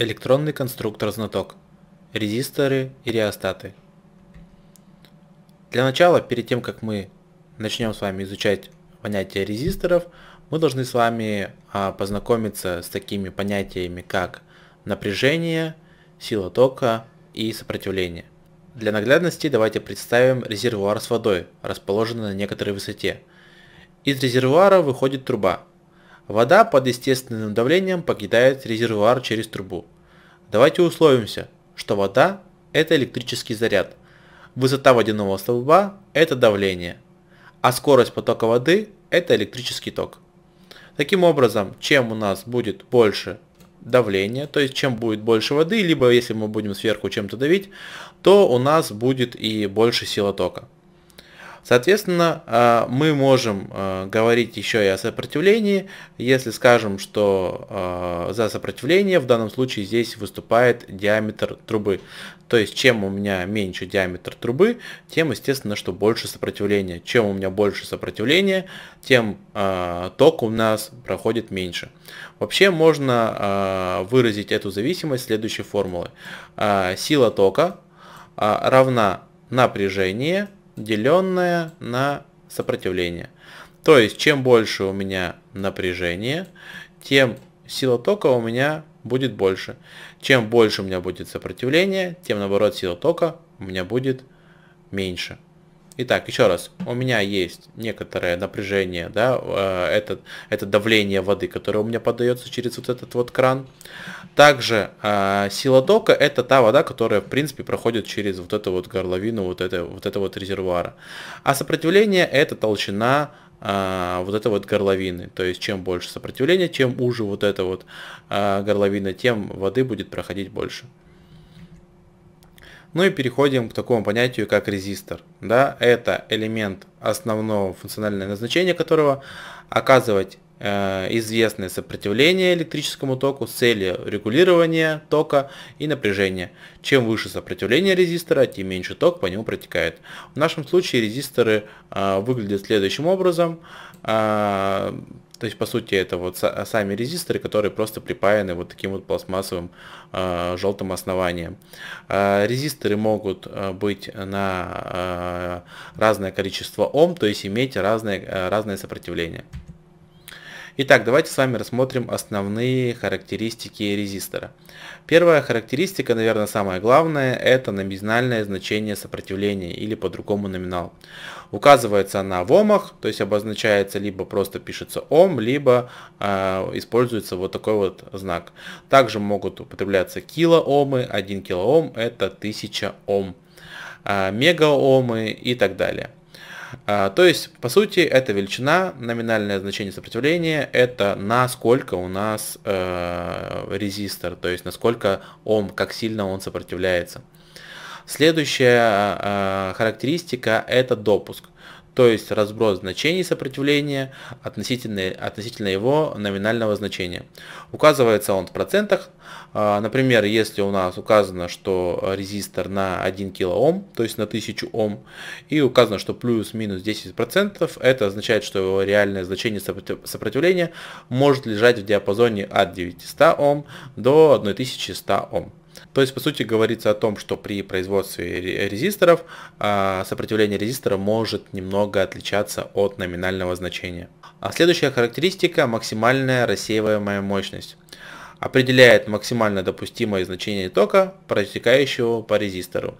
Электронный конструктор-знаток. Резисторы и реостаты. Для начала, перед тем, как мы начнем с вами изучать понятие резисторов, мы должны с вами а, познакомиться с такими понятиями, как напряжение, сила тока и сопротивление. Для наглядности давайте представим резервуар с водой, расположенный на некоторой высоте. Из резервуара выходит труба, Вода под естественным давлением покидает резервуар через трубу. Давайте условимся, что вода – это электрический заряд, высота водяного столба – это давление, а скорость потока воды – это электрический ток. Таким образом, чем у нас будет больше давления, то есть чем будет больше воды, либо если мы будем сверху чем-то давить, то у нас будет и больше сила тока. Соответственно, а, мы можем а, говорить еще и о сопротивлении, если скажем, что а, за сопротивление в данном случае здесь выступает диаметр трубы. То есть, чем у меня меньше диаметр трубы, тем, естественно, что больше сопротивления. Чем у меня больше сопротивления, тем ток у нас проходит меньше. Вообще можно выразить эту зависимость следующей формулой. Сила тока равна напряжение деленное на сопротивление. То есть, чем больше у меня напряжение, тем сила тока у меня будет больше. Чем больше у меня будет сопротивление, тем наоборот сила тока у меня будет меньше. Итак, еще раз, у меня есть некоторое напряжение, да, э, это, это давление воды, которое у меня подается через вот этот вот кран. Также э, сила тока это та вода, которая, в принципе, проходит через вот эту вот горловину вот, это, вот этого вот резервуара. А сопротивление это толщина э, вот этой вот горловины. То есть чем больше сопротивления, чем уже вот эта вот э, горловина, тем воды будет проходить больше. Ну и переходим к такому понятию, как резистор. Да, это элемент основного функционального назначения которого оказывать э, известное сопротивление электрическому току с целью регулирования тока и напряжения. Чем выше сопротивление резистора, тем меньше ток по нему протекает. В нашем случае резисторы э, выглядят следующим образом. Э, то есть, по сути, это вот сами резисторы, которые просто припаяны вот таким вот пластмассовым э, желтым основанием. Э, резисторы могут а, быть на э, разное количество Ом, то есть иметь разное, разное сопротивление. Итак, давайте с вами рассмотрим основные характеристики резистора. Первая характеристика, наверное, самая главная, это номинальное значение сопротивления или по-другому номинал. Указывается она в омах, то есть обозначается либо просто пишется ом, либо э, используется вот такой вот знак. Также могут употребляться килоомы, 1 килоом это 1000 ом а, мегаомы и так далее. А, то есть, по сути, это величина, номинальное значение сопротивления, это насколько у нас э, резистор, то есть насколько он, как сильно он сопротивляется. Следующая э, характеристика – это допуск то есть разброс значений сопротивления относительно, относительно его номинального значения. Указывается он в процентах. А, например, если у нас указано, что резистор на 1 кОм, то есть на 1000 Ом, и указано, что плюс-минус 10%, это означает, что его реальное значение сопротивления может лежать в диапазоне от 900 Ом до 1100 Ом. То есть, по сути, говорится о том, что при производстве резисторов а, сопротивление резистора может немного отличаться от номинального значения. А следующая характеристика – максимальная рассеиваемая мощность. Определяет максимально допустимое значение тока, протекающего по резистору.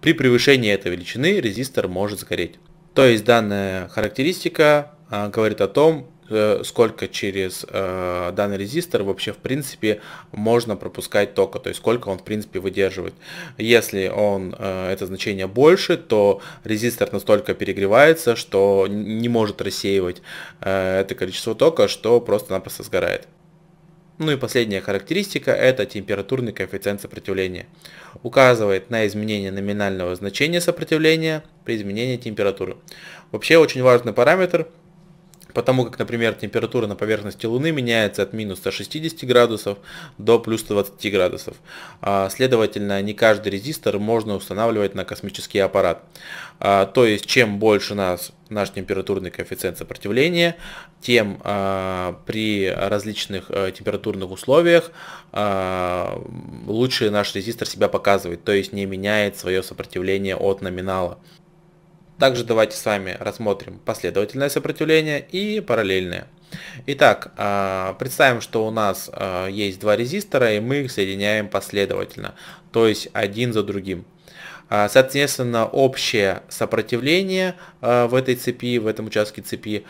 При превышении этой величины резистор может сгореть. То есть данная характеристика а, говорит о том, Э, сколько через э, данный резистор вообще в принципе можно пропускать тока, то есть сколько он в принципе выдерживает. Если он, э, это значение больше, то резистор настолько перегревается, что не может рассеивать э, это количество тока, что просто-напросто сгорает. Ну и последняя характеристика – это температурный коэффициент сопротивления. Указывает на изменение номинального значения сопротивления при изменении температуры. Вообще очень важный параметр – Потому как, например, температура на поверхности Луны меняется от минус 160 градусов до плюс 20 градусов. А, следовательно, не каждый резистор можно устанавливать на космический аппарат. А, то есть, чем больше нас наш температурный коэффициент сопротивления, тем а, при различных э, температурных условиях лучше наш резистор себя показывает, то есть не меняет свое сопротивление от номинала. Также давайте с вами рассмотрим последовательное сопротивление и параллельное. Итак, а, представим, что у нас а, есть два резистора, и мы их соединяем последовательно, то есть один за другим. А, соответственно, общее сопротивление в этой цепи, в этом участке цепи,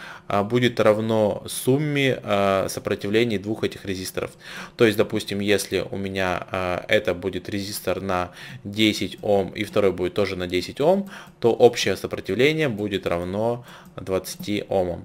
будет равно сумме сопротивлений двух этих резисторов. То есть, допустим, если у меня это будет резистор на 10 Ом и второй будет тоже на 10 Ом, то общее сопротивление будет равно 20 Ом.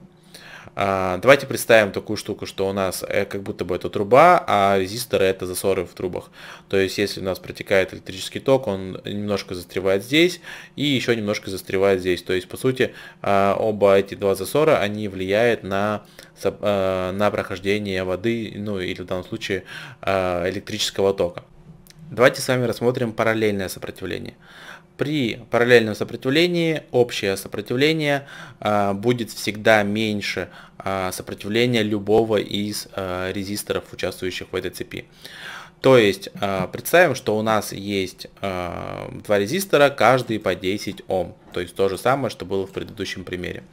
А, давайте представим такую штуку, что у нас э, как будто бы это труба, а резисторы это засоры в трубах. То есть если у нас протекает электрический ток, он немножко застревает здесь и еще немножко застревает здесь. То есть по сути а, оба эти два засора, они влияют на, э, на прохождение воды, ну или в данном случае а, электрического тока. Давайте с вами рассмотрим параллельное сопротивление при параллельном сопротивлении общее сопротивление э, будет всегда меньше э, сопротивления любого из э, резисторов, участвующих в этой цепи. То есть представим, что у нас есть два резистора, каждый по 10 Ом. То есть то же самое, что было в предыдущем примере.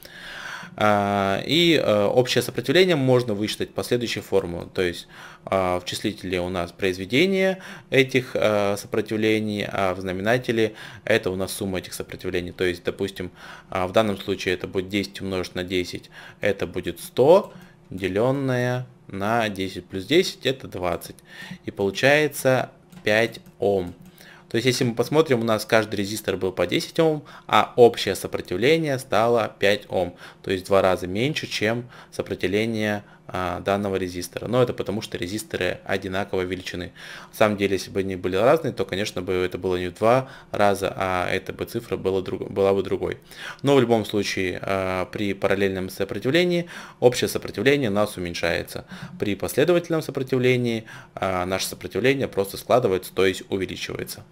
А, и э, общее сопротивление можно высчитать по следующей формуле. То есть а, в числителе у нас произведение этих э, сопротивлений, а в знаменателе это у нас сумма этих сопротивлений. То есть, допустим, а, в данном случае это будет 10 умножить на 10, это будет 100 деленное на 10 плюс 10 это 20. И получается 5 Ом. То есть, если мы посмотрим, у нас каждый резистор был по 10 Ом, а общее сопротивление стало 5 Ом, то есть в два раза меньше, чем сопротивление а, данного резистора. Но это потому, что резисторы одинаковой величины. На самом деле, если бы они были разные, то, конечно, бы это было не в два раза, а эта бы цифра была, друг, была бы другой. Но в любом случае, а, при параллельном сопротивлении, общее сопротивление у нас уменьшается. При последовательном сопротивлении а, наше сопротивление просто складывается, то есть увеличивается.